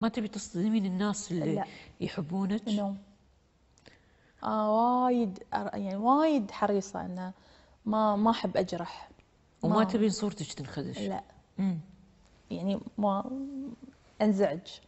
ما تبي تصدمين الناس اللي لا. يحبونك؟ نو آه وايد يعني وايد حريصه انه ما ما احب اجرح وما تبين صورتك تنخدش لا مم. يعني ما انزعج